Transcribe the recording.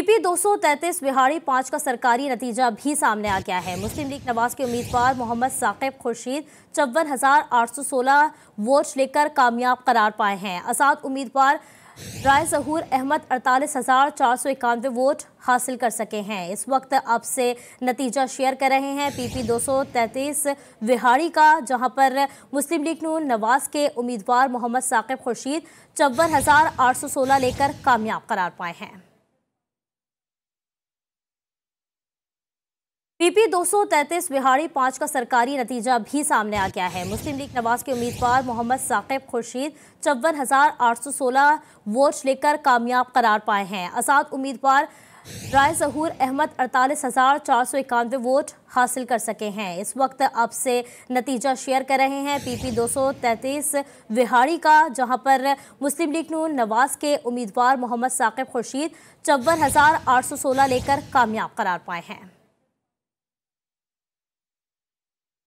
सौ 233 बिहारी पांच का सरकारी नतीजा भी सामने आ गया है मुस्लिम लीग नवाज के उम्मीदवार मोहम्मद साकिब खुर्शीद चौवन हजार आठ सौ सोलह वोट लेकर कामयाब करार पाए हैं आसाद उम्मीदवार राय जहूर अहमद अड़तालीस हजार चार सौ इक्यानवे वोट हासिल कर सके हैं इस वक्त आपसे नतीजा शेयर कर रहे हैं पीपी 233 बिहारी का जहां पर मुस्लिम लीग नून नवाज के उम्मीदवार मोहम्मद साकिब खुर्शीद चौवन हजार आठ सौ सोलह लेकर कामयाब करार पाए हैं पीपी 233 बिहारी पाँच का सरकारी नतीजा भी सामने आ गया है मुस्लिम लीग नवाज के उम्मीदवार मोहम्मद साकिब खुर्शीद चौवन वोट लेकर कामयाब करार पाए हैं आजाद उम्मीदवार राय जहूर अहमद अड़तालीस हज़ार चार सौ इक्यानवे वोट हासिल कर सके हैं इस वक्त आपसे नतीजा शेयर कर रहे हैं पीपी 233 विहाड़ी का जहां पर मुस्लिम लीग नून नवाज के उम्मीदवार मोहम्मद साकिब खुर्शीद चौवन लेकर कामयाब करार पाए हैं